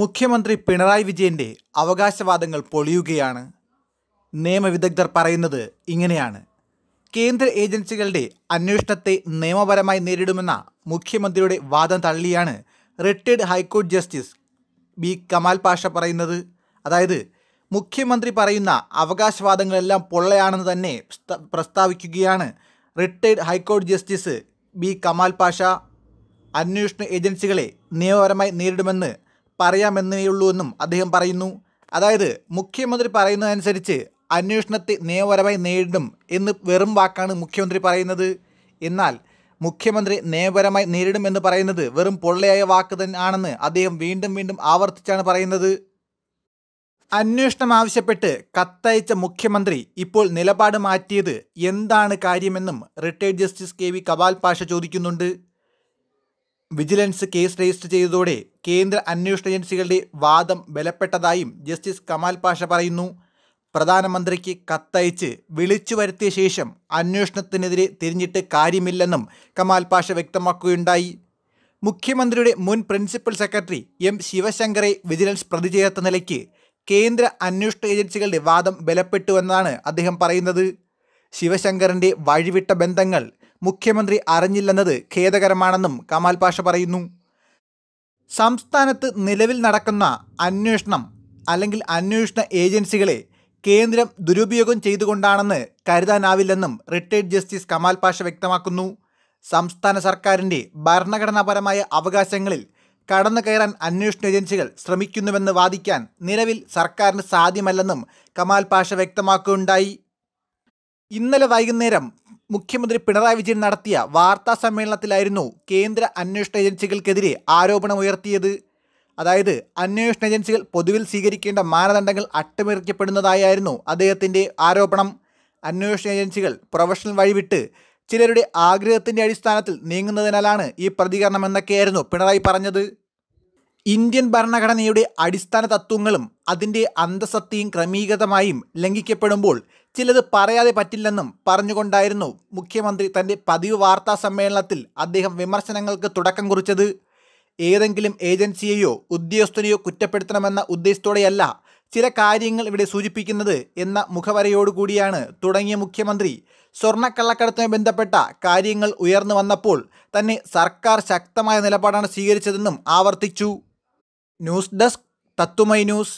മുഖ്യമന്ത്രി പിണറായി വിജയൻ്റെ അവകാശവാദങ്ങൾ പൊളിയുകയാണ് നിയമവിദഗ്ധർ പറയുന്നത് ഇങ്ങനെയാണ് കേന്ദ്ര ഏജൻസികളുടെ അന്വേഷണത്തെ നിയമപരമായി നേരിടുമെന്ന മുഖ്യമന്ത്രിയുടെ വാദം തള്ളിയാണ് റിട്ടയർഡ് ഹൈക്കോടതി ജസ്റ്റിസ് ബി കമാൽ പാഷ പറയുന്നത് അതായത് മുഖ്യമന്ത്രി പറയുന്ന അവകാശവാദങ്ങളെല്ലാം പൊള്ളയാണെന്ന് തന്നെ പ്രസ്താവിക്കുകയാണ് റിട്ടയർഡ് ഹൈക്കോടതി ജസ്റ്റിസ് ബി കമാൽ പാഷ അന്വേഷണ ഏജൻസികളെ നിയമപരമായി നേരിടുമെന്ന് പറയാമെന്നേയുള്ളൂ എന്നും അദ്ദേഹം പറയുന്നു അതായത് മുഖ്യമന്ത്രി പറയുന്നതനുസരിച്ച് അന്വേഷണത്തെ നിയമപരമായി നേരിടും എന്ന് വെറും വാക്കാണ് മുഖ്യമന്ത്രി പറയുന്നത് എന്നാൽ മുഖ്യമന്ത്രി നിയമപരമായി നേരിടും എന്ന് പറയുന്നത് വെറും പൊള്ളയായ വാക്ക് തന്നെയാണെന്ന് അദ്ദേഹം വീണ്ടും വീണ്ടും ആവർത്തിച്ചാണ് പറയുന്നത് അന്വേഷണം ആവശ്യപ്പെട്ട് കത്തയച്ച മുഖ്യമന്ത്രി ഇപ്പോൾ നിലപാട് മാറ്റിയത് എന്താണ് കാര്യമെന്നും retired justice K V Kamal Pasha ചോദിക്കുന്നുണ്ട് വിജിലൻസ് കേസ് രജിസ്റ്റർ ചെയ്തതോടെ കേന്ദ്ര അന്വേഷണ ഏജൻസികളുടെ വാദം ബലപ്പെട്ടതായും ജസ്റ്റിസ് കമാൽ പാഷ പറയുന്നു പ്രധാനമന്ത്രിക്ക് കത്തയച്ച് വിളിച്ചു വരുത്തിയ ശേഷം അന്വേഷണത്തിനെതിരെ തിരിഞ്ഞിട്ട് കാര്യമില്ലെന്നും കമാൽ പാഷ വ്യക്തമാക്കുകയുണ്ടായി മുഖ്യമന്ത്രിയുടെ മുൻ പ്രിൻസിപ്പൽ സെക്രട്ടറി എം ശിവശങ്കറെ വിജിലൻസ് പ്രതി ചേർത്ത നിലയ്ക്ക് കേന്ദ്ര അന്വേഷണ ഏജൻസികളുടെ വാദം ബലപ്പെട്ടുവെന്നാണ് അദ്ദേഹം പറയുന്നത് ശിവശങ്കറിൻ്റെ വഴിവിട്ട ബന്ധങ്ങൾ മുഖ്യമന്ത്രി അറിഞ്ഞില്ലെന്നത് ഖേദകരമാണെന്നും കമാൽ പാഷ പറയുന്നു സംസ്ഥാനത്ത് നിലവിൽ നടക്കുന്ന അന്വേഷണം അല്ലെങ്കിൽ അന്വേഷണ ഏജൻസികളെ കേന്ദ്രം ദുരുപയോഗം ചെയ്തുകൊണ്ടാണെന്ന് കരുതാനാവില്ലെന്നും റിട്ടയർഡ് ജസ്റ്റിസ് കമാൽ പാഷ വ്യക്തമാക്കുന്നു സംസ്ഥാന സർക്കാരിൻ്റെ ഭരണഘടനാപരമായ അവകാശങ്ങളിൽ കടന്നു കയറാൻ അന്വേഷണ ഏജൻസികൾ ശ്രമിക്കുന്നുവെന്ന് വാദിക്കാൻ നിലവിൽ സർക്കാരിന് സാധ്യമല്ലെന്നും കമാൽ പാഷ വ്യക്തമാക്കുകയുണ്ടായി ഇന്നലെ വൈകുന്നേരം മുഖ്യമന്ത്രി പിണറായി വിജയൻ നടത്തിയ വാർത്താ സമ്മേളനത്തിലായിരുന്നു കേന്ദ്ര അന്വേഷണ ഏജൻസികൾക്കെതിരെ ആരോപണമുയർത്തിയത് അതായത് അന്വേഷണ ഏജൻസികൾ പൊതുവിൽ സ്വീകരിക്കേണ്ട മാനദണ്ഡങ്ങൾ അട്ടിമറിക്കപ്പെടുന്നതായിരുന്നു അദ്ദേഹത്തിൻ്റെ ആരോപണം അന്വേഷണ ഏജൻസികൾ പ്രൊഫഷണൽ വഴിവിട്ട് ചിലരുടെ ആഗ്രഹത്തിൻ്റെ അടിസ്ഥാനത്തിൽ നീങ്ങുന്നതിനാലാണ് ഈ പ്രതികരണം എന്നൊക്കെയായിരുന്നു പിണറായി പറഞ്ഞത് ഇന്ത്യൻ ഭരണഘടനയുടെ അടിസ്ഥാന തത്വങ്ങളും അതിൻ്റെ അന്തസത്തയും ക്രമീകൃതമായും ലംഘിക്കപ്പെടുമ്പോൾ ചിലത് പറയാതെ പറ്റില്ലെന്നും പറഞ്ഞുകൊണ്ടായിരുന്നു മുഖ്യമന്ത്രി തൻ്റെ പതിവ് വാർത്താ സമ്മേളനത്തിൽ അദ്ദേഹം വിമർശനങ്ങൾക്ക് തുടക്കം കുറിച്ചത് ഏതെങ്കിലും ഏജൻസിയെയോ ഉദ്യോഗസ്ഥനെയോ കുറ്റപ്പെടുത്തണമെന്ന ഉദ്ദേശത്തോടെയല്ല ചില കാര്യങ്ങൾ ഇവിടെ സൂചിപ്പിക്കുന്നത് എന്ന മുഖവരയോടുകൂടിയാണ് തുടങ്ങിയ മുഖ്യമന്ത്രി സ്വർണ്ണക്കള്ളക്കടത്തുമായി ബന്ധപ്പെട്ട കാര്യങ്ങൾ ഉയർന്നു വന്നപ്പോൾ തന്നെ സർക്കാർ ശക്തമായ നിലപാടാണ് സ്വീകരിച്ചതെന്നും ആവർത്തിച്ചു ന്യൂസ് ഡെസ്ക് തത്തുമൈ ന്യൂസ്